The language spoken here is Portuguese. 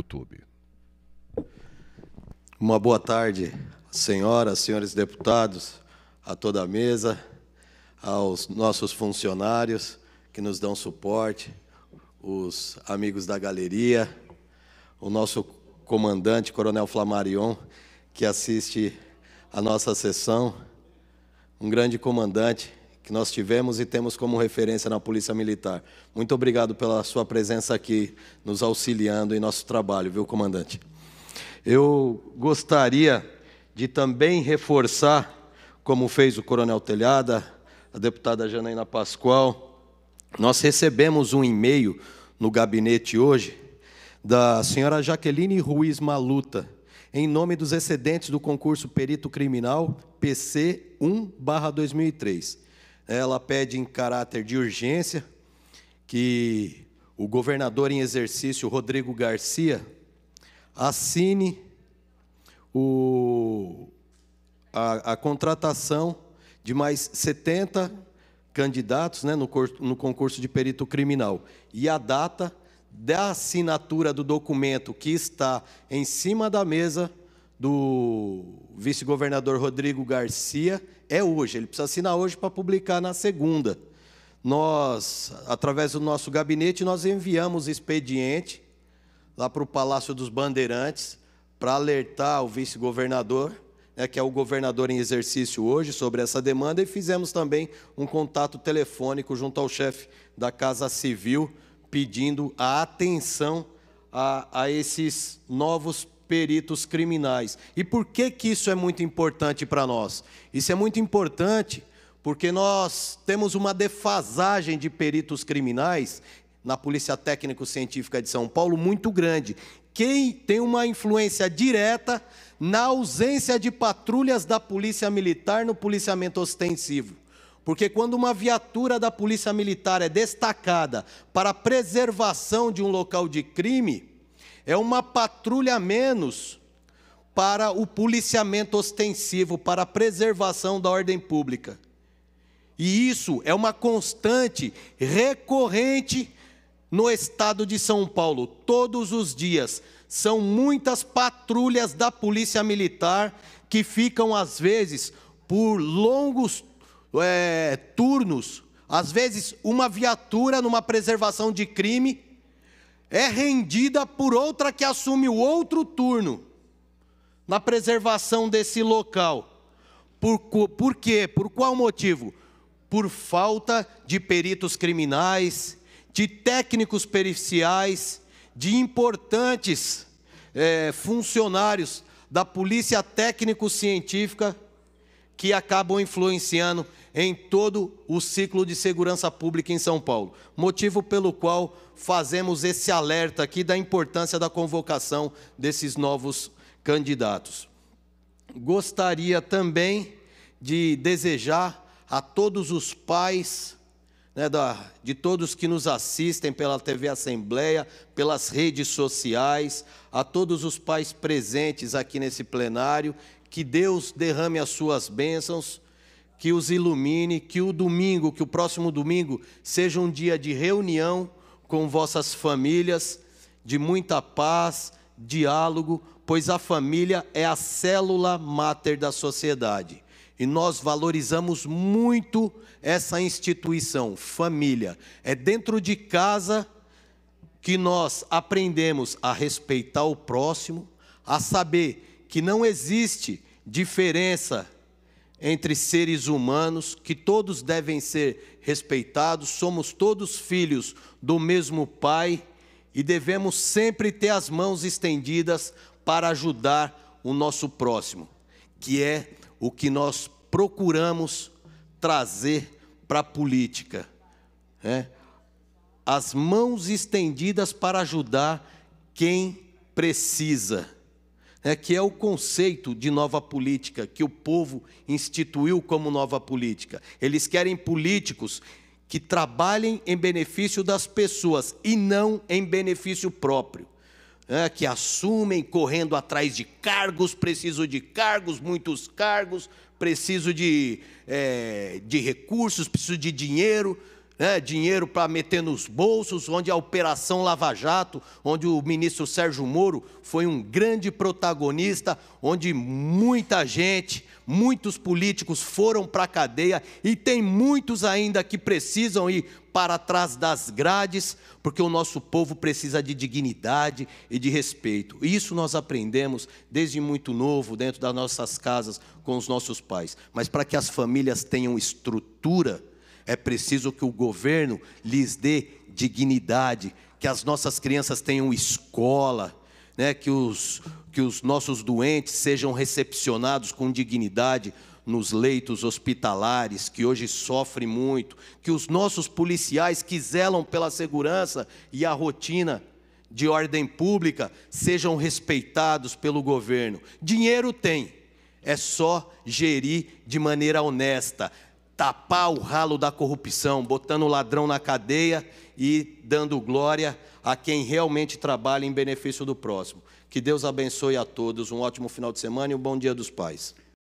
YouTube. Uma boa tarde, senhoras, senhores deputados, a toda a mesa, aos nossos funcionários que nos dão suporte, os amigos da galeria, o nosso comandante, Coronel Flamarion, que assiste a nossa sessão, um grande comandante que nós tivemos e temos como referência na Polícia Militar. Muito obrigado pela sua presença aqui, nos auxiliando em nosso trabalho, viu, comandante? Eu gostaria de também reforçar, como fez o Coronel Telhada, a deputada Janaína Pascoal, nós recebemos um e-mail no gabinete hoje da senhora Jaqueline Ruiz Maluta, em nome dos excedentes do concurso Perito Criminal PC 1/2003 ela pede em caráter de urgência que o governador em exercício, Rodrigo Garcia, assine o, a, a contratação de mais 70 candidatos né, no, no concurso de perito criminal. E a data da assinatura do documento que está em cima da mesa do vice-governador Rodrigo Garcia é hoje, ele precisa assinar hoje para publicar na segunda. Nós, através do nosso gabinete, nós enviamos expediente lá para o Palácio dos Bandeirantes para alertar o vice-governador, né, que é o governador em exercício hoje, sobre essa demanda, e fizemos também um contato telefônico junto ao chefe da Casa Civil, pedindo a atenção a, a esses novos peritos criminais. E por que, que isso é muito importante para nós? Isso é muito importante porque nós temos uma defasagem de peritos criminais na Polícia Técnico-Científica de São Paulo muito grande. Quem tem uma influência direta na ausência de patrulhas da Polícia Militar no policiamento ostensivo. Porque quando uma viatura da Polícia Militar é destacada para a preservação de um local de crime, é uma patrulha a menos para o policiamento ostensivo, para a preservação da ordem pública. E isso é uma constante recorrente no estado de São Paulo, todos os dias. São muitas patrulhas da Polícia Militar que ficam, às vezes, por longos é, turnos às vezes uma viatura numa preservação de crime é rendida por outra que assume o outro turno na preservação desse local. Por, por quê? Por qual motivo? Por falta de peritos criminais, de técnicos periciais, de importantes é, funcionários da Polícia Técnico-Científica que acabam influenciando em todo o ciclo de segurança pública em São Paulo. Motivo pelo qual fazemos esse alerta aqui da importância da convocação desses novos candidatos. Gostaria também de desejar a todos os pais né, da, de todos que nos assistem pela TV Assembleia, pelas redes sociais, a todos os pais presentes aqui nesse plenário que Deus derrame as suas bênçãos, que os ilumine, que o domingo, que o próximo domingo, seja um dia de reunião com vossas famílias, de muita paz, diálogo, pois a família é a célula máter da sociedade. E nós valorizamos muito essa instituição, família. É dentro de casa que nós aprendemos a respeitar o próximo, a saber que não existe diferença entre seres humanos, que todos devem ser respeitados, somos todos filhos do mesmo Pai e devemos sempre ter as mãos estendidas para ajudar o nosso próximo, que é o que nós procuramos trazer para a política. Né? As mãos estendidas para ajudar quem precisa né, que é o conceito de nova política que o povo instituiu como nova política. Eles querem políticos que trabalhem em benefício das pessoas e não em benefício próprio. É, que assumem correndo atrás de cargos, preciso de cargos, muitos cargos, preciso de, é, de recursos, preciso de dinheiro né, dinheiro para meter nos bolsos, onde a Operação Lava Jato, onde o ministro Sérgio Moro foi um grande protagonista, onde muita gente, muitos políticos foram para a cadeia e tem muitos ainda que precisam ir para trás das grades, porque o nosso povo precisa de dignidade e de respeito. Isso nós aprendemos desde muito novo, dentro das nossas casas, com os nossos pais. Mas para que as famílias tenham estrutura, é preciso que o governo lhes dê dignidade, que as nossas crianças tenham escola, né, que, os, que os nossos doentes sejam recepcionados com dignidade nos leitos hospitalares, que hoje sofrem muito, que os nossos policiais que zelam pela segurança e a rotina de ordem pública sejam respeitados pelo governo. Dinheiro tem, é só gerir de maneira honesta tapar o ralo da corrupção, botando o ladrão na cadeia e dando glória a quem realmente trabalha em benefício do próximo. Que Deus abençoe a todos. Um ótimo final de semana e um bom dia dos pais.